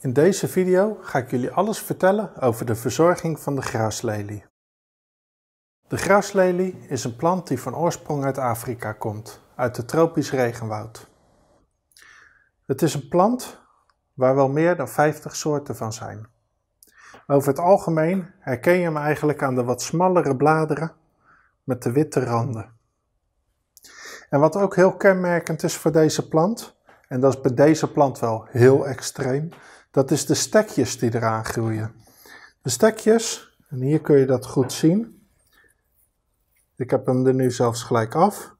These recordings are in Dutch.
In deze video ga ik jullie alles vertellen over de verzorging van de graslelie. De graslelie is een plant die van oorsprong uit Afrika komt, uit het tropisch regenwoud. Het is een plant waar wel meer dan 50 soorten van zijn. Over het algemeen herken je hem eigenlijk aan de wat smallere bladeren met de witte randen. En wat ook heel kenmerkend is voor deze plant, en dat is bij deze plant wel heel extreem, dat is de stekjes die eraan groeien. De stekjes, en hier kun je dat goed zien. Ik heb hem er nu zelfs gelijk af.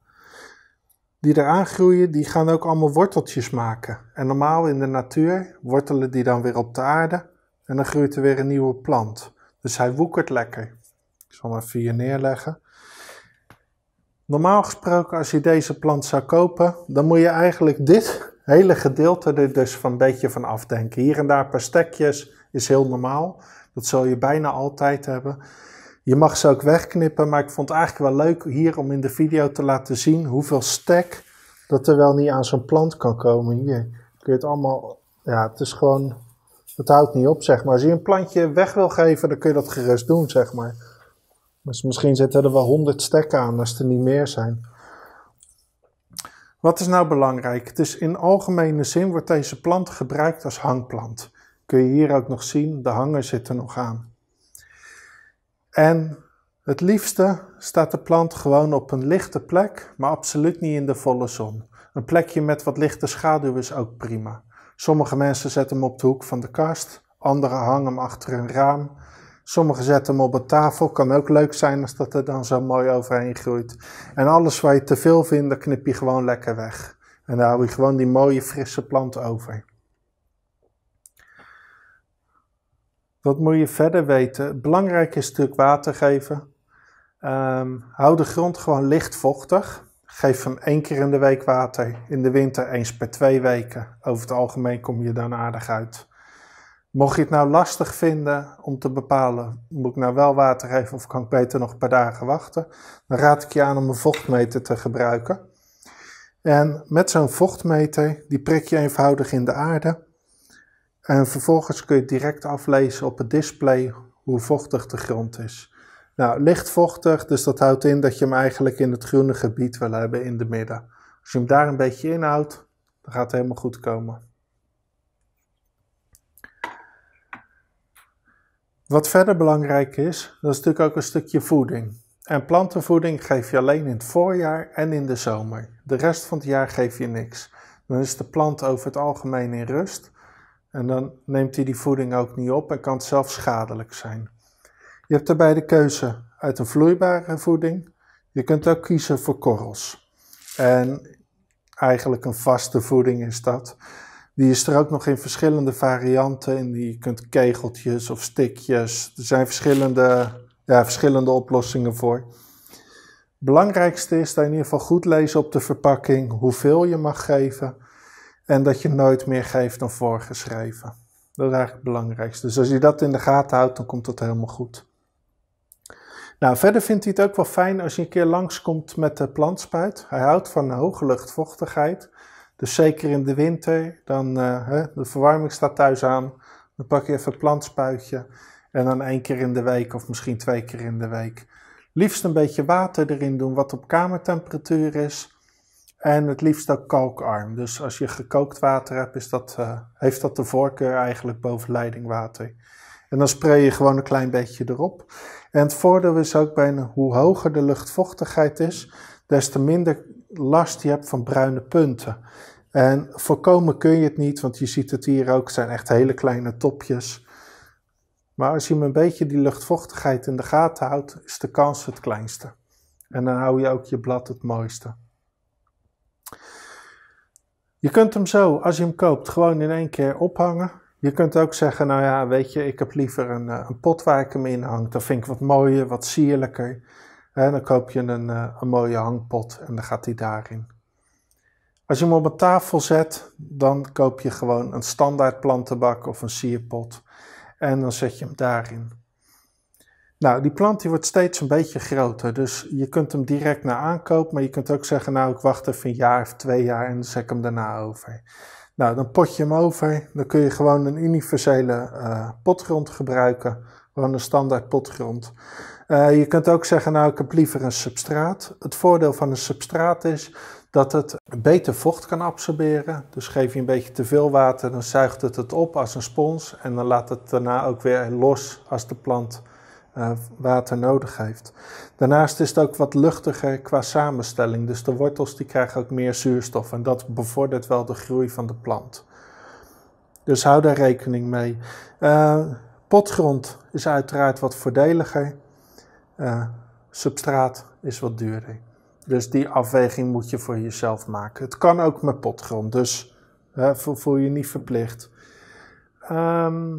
Die eraan groeien, die gaan ook allemaal worteltjes maken. En normaal in de natuur wortelen die dan weer op de aarde en dan groeit er weer een nieuwe plant. Dus hij woekert lekker. Ik zal maar vier neerleggen. Normaal gesproken, als je deze plant zou kopen, dan moet je eigenlijk dit hele gedeelte er dus van een beetje van afdenken. Hier en daar een paar stekjes is heel normaal. Dat zul je bijna altijd hebben. Je mag ze ook wegknippen, maar ik vond het eigenlijk wel leuk hier om in de video te laten zien hoeveel stek dat er wel niet aan zo'n plant kan komen. Hier kun je het allemaal, ja, het is gewoon, het houdt niet op, zeg maar. Als je een plantje weg wil geven, dan kun je dat gerust doen, zeg maar. Dus misschien zitten er wel honderd stekken aan als er niet meer zijn. Wat is nou belangrijk? Het is in algemene zin wordt deze plant gebruikt als hangplant. Kun je hier ook nog zien, de hanger zit er nog aan. En het liefste staat de plant gewoon op een lichte plek, maar absoluut niet in de volle zon. Een plekje met wat lichte schaduw is ook prima. Sommige mensen zetten hem op de hoek van de kast, anderen hangen hem achter een raam. Sommigen zetten hem op een tafel. Kan ook leuk zijn als dat er dan zo mooi overheen groeit. En alles waar je te veel vindt, knip je gewoon lekker weg. En daar hou je gewoon die mooie frisse plant over. Wat moet je verder weten? Belangrijk is natuurlijk water geven. Um, hou de grond gewoon licht vochtig. Geef hem één keer in de week water. In de winter eens per twee weken. Over het algemeen kom je dan aardig uit. Mocht je het nou lastig vinden om te bepalen, moet ik nou wel water geven of kan ik beter nog een paar dagen wachten? Dan raad ik je aan om een vochtmeter te gebruiken. En met zo'n vochtmeter, die prik je eenvoudig in de aarde. En vervolgens kun je direct aflezen op het display hoe vochtig de grond is. Nou, licht vochtig, dus dat houdt in dat je hem eigenlijk in het groene gebied wil hebben in de midden. Als je hem daar een beetje inhoudt, dan gaat het helemaal goed komen. Wat verder belangrijk is, dat is natuurlijk ook een stukje voeding. En plantenvoeding geef je alleen in het voorjaar en in de zomer. De rest van het jaar geef je niks. Dan is de plant over het algemeen in rust en dan neemt hij die voeding ook niet op en kan het zelfs schadelijk zijn. Je hebt daarbij de keuze uit een vloeibare voeding. Je kunt ook kiezen voor korrels. En eigenlijk een vaste voeding is dat. Die is er ook nog in verschillende varianten. En je kunt kegeltjes of stikjes. Er zijn verschillende, ja, verschillende oplossingen voor. Belangrijkste is dat in ieder geval goed lezen op de verpakking hoeveel je mag geven. En dat je nooit meer geeft dan voorgeschreven. Dat is eigenlijk het belangrijkste. Dus als je dat in de gaten houdt, dan komt dat helemaal goed. Nou, verder vindt hij het ook wel fijn als je een keer langskomt met de plantspuit. Hij houdt van hoge luchtvochtigheid. Dus zeker in de winter, dan uh, hè, de verwarming staat thuis aan. Dan pak je even het plantspuitje. En dan één keer in de week of misschien twee keer in de week. Liefst een beetje water erin doen wat op kamertemperatuur is. En het liefst ook kalkarm. Dus als je gekookt water hebt, is dat, eh, heeft dat de voorkeur eigenlijk boven leidingwater. En dan spray je gewoon een klein beetje erop. En het voordeel is ook bij hoe hoger de luchtvochtigheid is, des te minder last je hebt van bruine punten. En voorkomen kun je het niet, want je ziet het hier ook, het zijn echt hele kleine topjes. Maar als je hem een beetje die luchtvochtigheid in de gaten houdt, is de kans het kleinste. En dan hou je ook je blad het mooiste. Je kunt hem zo, als je hem koopt, gewoon in één keer ophangen. Je kunt ook zeggen, nou ja, weet je, ik heb liever een, eh, een pot waar ik hem in hang. Dan vind ik wat mooier, wat sierlijker. En dan koop je eh, een, mooie hangpot en dan gaat die daarin. Als je hem op een tafel zet, dan koop je gewoon een standaard plantenbak of een sierpot. En dan zet je hem daarin. Nou, die plant die wordt steeds een beetje groter. Dus je kunt hem direct na aankoop, maar je kunt ook zeggen, nou ik wacht even een jaar of twee jaar en dan zet ik hem daarna over. Nou, dan pot je hem over. Dan kun je gewoon een universele uh, potgrond gebruiken van een standaard potgrond. Eh, je kunt ook zeggen, nou ik heb liever een substraat. Het voordeel van een substraat is dat het beter vocht kan absorberen. Dus geef je een beetje te veel water, dan zuigt het het op als een spons. En dan laat het daarna ook weer los als de plant eh, water nodig heeft. Daarnaast is het ook wat luchtiger qua samenstelling. Dus de wortels die krijgen ook meer zuurstof. En dat bevordert wel de groei van de plant. Dus hou daar rekening mee. Eh, Potgrond is uiteraard wat voordeliger. Eh, substraat is wat duurder. Dus die afweging moet je voor jezelf maken. Het kan ook met potgrond, dus uh, voel, je niet verplicht. Ehm,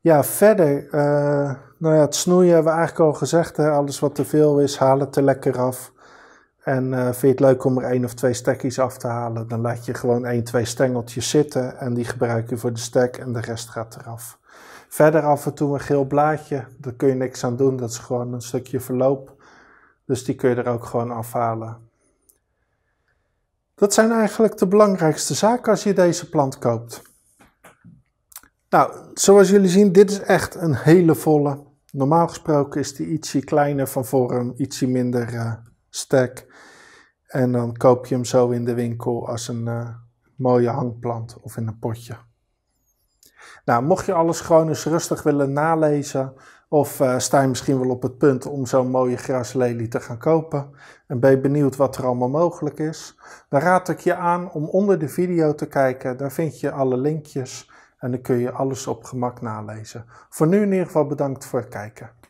ja, verder. Eh, nou ja, het snoeien hebben we eigenlijk al gezegd. Hè? Alles wat te veel is, haal het er lekker af. En eh, vind je het leuk om er één of twee stekjes af te halen, dan laat je gewoon één, twee stengeltjes zitten en die gebruik je voor de stek en de rest gaat eraf. Verder af en toe een geel blaadje, daar kun je niks aan doen, dat is gewoon een stukje verloop. Dus die kun je er ook gewoon afhalen. Dat zijn eigenlijk de belangrijkste zaken als je deze plant koopt. Nou, zoals jullie zien, dit is echt een hele volle. Normaal gesproken is die ietsje kleiner van vorm, ietsje minder eh, stek. En dan koop je hem zo in de winkel als een eh, mooie hangplant of in een potje. Nou, mocht je alles gewoon eens rustig willen nalezen, of uh, sta je misschien wel op het punt om zo'n mooie graslelie te gaan kopen en ben je benieuwd wat er allemaal mogelijk is, dan raad ik je aan om onder de video te kijken. Daar vind je alle linkjes en dan kun je alles op gemak nalezen. Voor nu in ieder geval bedankt voor het kijken.